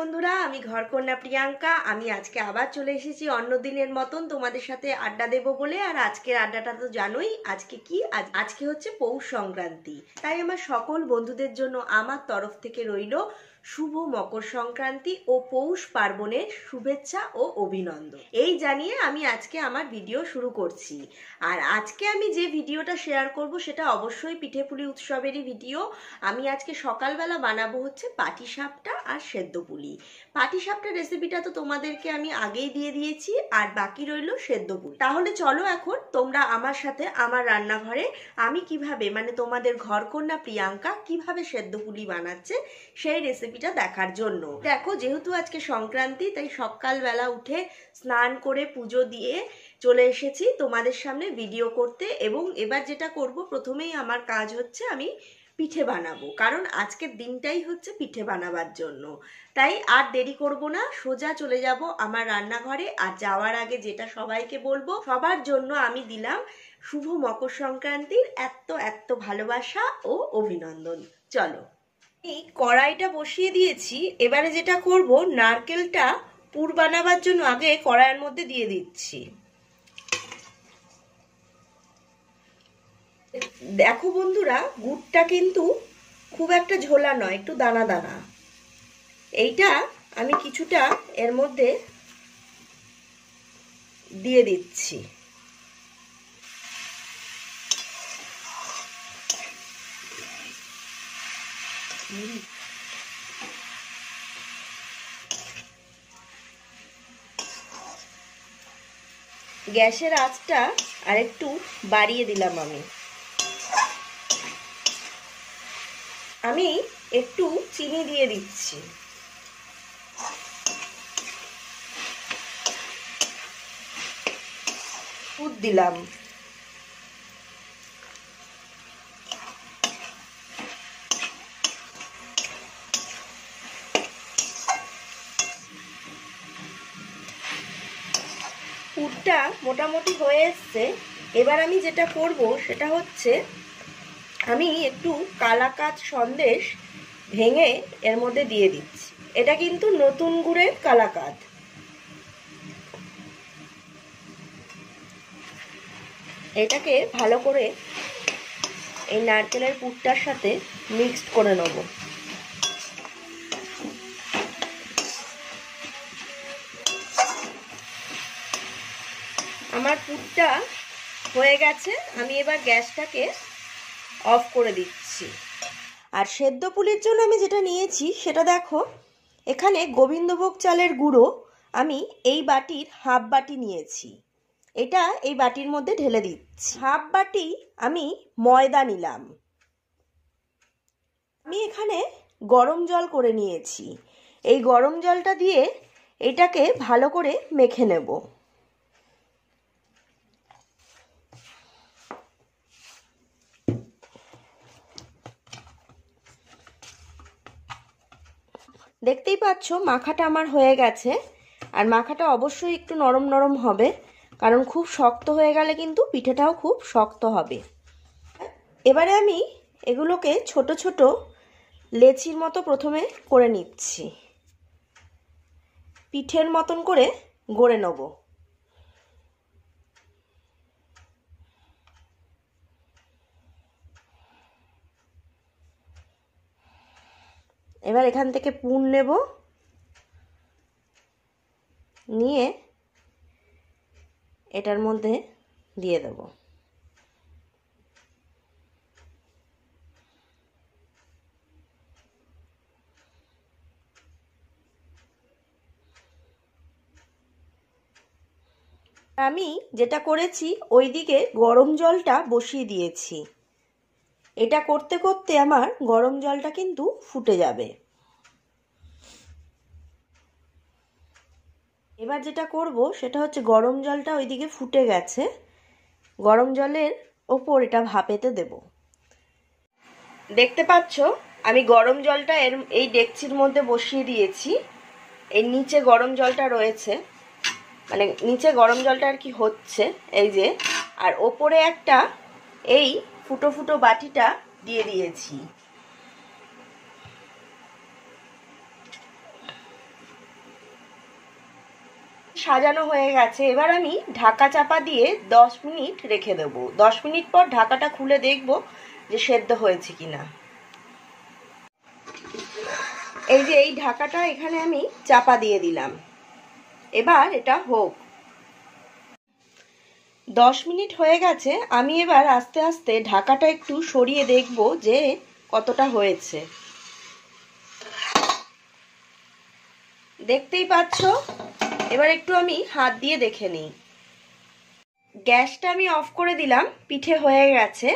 বন্ধুরা আমি ঘরকন্যা প্রিয়াঙ্কা আমি আজকে আবার চলে এসেছি অন্য দিনের মতন তোমাদের সাথে আড্ডা দেব বলে আর আজকের আড্ডাটা তো জানোই আজকে কি আজকে হচ্ছে পৌষ সংক্রান্তি তাই আমার সকল বন্ধুদের জন্য আমার তরফ থেকে রইল শুভ মকর সংক্রান্তি ও পৌষ পার্বণের শুভেচ্ছা ও অভিনন্দন এই জানিয়ে আমি আজকে আমার ভিডিও শুরু করছি আর আজকে আমি যে ভিডিওটা শেয়ার করব সেটা অবশ্যই পিঠেপুলি উৎসবেরই ভিডিও আমি আজকে সকালবেলা বানাবো হচ্ছে পাটিসাপটা আর সেদ্ধ পুলি পাটিসাপটা রেসিপিটা তো তোমাদেরকে আমি আগেই দিয়ে দিয়েছি আর বাকি রইল সেদ্ধ পুলি তাহলে চলো এখন তোমরা আমার সাথে আমার রান্নাঘরে আমি কিভাবে মানে তোমাদের ঘরকন্যা প্রিয়াঙ্কা কিভাবে সেদ্ধ পুলি বানাচ্ছে সেই রেসিপি রেসিপিটা দেখার জন্য দেখো যেহেতু আজকে সংক্রান্তি তাই সকালবেলা উঠে স্নান করে পুজো দিয়ে চলে এসেছি তোমাদের সামনে ভিডিও করতে এবং এবার যেটা করব প্রথমেই আমার কাজ হচ্ছে আমি পিঠে বানাবো কারণ আজকের দিনটাই হচ্ছে পিঠে বানাবার জন্য তাই আর দেরি করব না সোজা চলে যাব আমার রান্নাঘরে আর যাওয়ার আগে যেটা সবাইকে বলবো সবার জন্য আমি দিলাম শুভ মকর সংক্রান্তির এত এত ভালোবাসা ও অভিনন্দন চলো এই কড়াইটা বসিয়ে দিয়েছি এবারে যেটা করব নারকেলটা পুর বানাবার জন্য আগে কড়াইয়ের মধ্যে দিয়ে দিচ্ছি দেখো বন্ধুরা গুড়টা কিন্তু খুব একটা ঝোলা নয় একটু দানা দানা এইটা আমি কিছুটা এর মধ্যে দিয়ে দিচ্ছি maybe. গ্যাসের আঁচটা আরেকটু বাড়িয়ে দিলাম আমি আমি একটু চিনি দিয়ে দিচ্ছি দুধ দিলাম দুধটা মোটামুটি হয়ে এসছে এবার আমি যেটা করব সেটা হচ্ছে আমি একটু কালাকাজ সন্দেশ ভেঙে এর মধ্যে দিয়ে দিচ্ছি এটা কিন্তু নতুন গুড়ের কালাকাত এটাকে ভালো করে এই নারকেলের পুটটার সাথে মিক্সড করে নেবো আমার পুরটা হয়ে গেছে আমি এবার গ্যাসটাকে অফ করে দিচ্ছি আর সেদ্ধ পুলির জন্য আমি যেটা নিয়েছি সেটা দেখো এখানে গোবিন্দভোগ চালের গুঁড়ো আমি এই বাটির হাফ বাটি নিয়েছি এটা এই বাটির মধ্যে ঢেলে দিচ্ছি হাফ বাটি আমি ময়দা নিলাম আমি এখানে গরম জল করে নিয়েছি এই গরম জলটা দিয়ে এটাকে ভালো করে মেখে নেবো দেখতেই পাচ্ছ মাখাটা আমার হয়ে গেছে আর মাখাটা অবশ্যই একটু নরম নরম হবে কারণ খুব শক্ত হয়ে গেলে কিন্তু পিঠেটাও খুব শক্ত হবে এবারে আমি এগুলোকে ছোট ছোট লেচির মতো প্রথমে করে নিচ্ছি পিঠের মতন করে গড়ে নেবো এবার এখান থেকে পুন নেব নিয়ে এটার মধ্যে দিয়ে দেব আমি যেটা করেছি ওই দিকে গরম জলটা বসিয়ে দিয়েছি এটা করতে করতে আমার গরম জলটা কিন্তু ফুটে যাবে এবার যেটা করব সেটা হচ্ছে গরম জলটা ওইদিকে ফুটে গেছে গরম জলের ওপর এটা ভাপেতে দেব দেখতে পাচ্ছ আমি গরম জলটা এর এই ডেকচির মধ্যে বসিয়ে দিয়েছি এর নিচে গরম জলটা রয়েছে মানে নিচে গরম জলটা আর কি হচ্ছে এই যে আর ওপরে একটা এই ফুটো ফুটো বাটিটা দিয়ে দিয়েছি সাজানো হয়ে গেছে এবার আমি ঢাকা চাপা দিয়ে দশ মিনিট রেখে দেব দশ মিনিট পর ঢাকাটা খুলে দেখব যে সেদ্ধ হয়েছে কিনা এই যে এই ঢাকাটা এখানে আমি চাপা দিয়ে দিলাম এবার এটা হোক দশ মিনিট হয়ে গেছে আমি এবার আস্তে আস্তে ঢাকাটা একটু সরিয়ে দেখব যে কতটা হয়েছে দেখতেই পাচ্ছ এবার একটু আমি হাত দিয়ে দেখে নিই গ্যাসটা আমি অফ করে দিলাম পিঠে হয়ে গেছে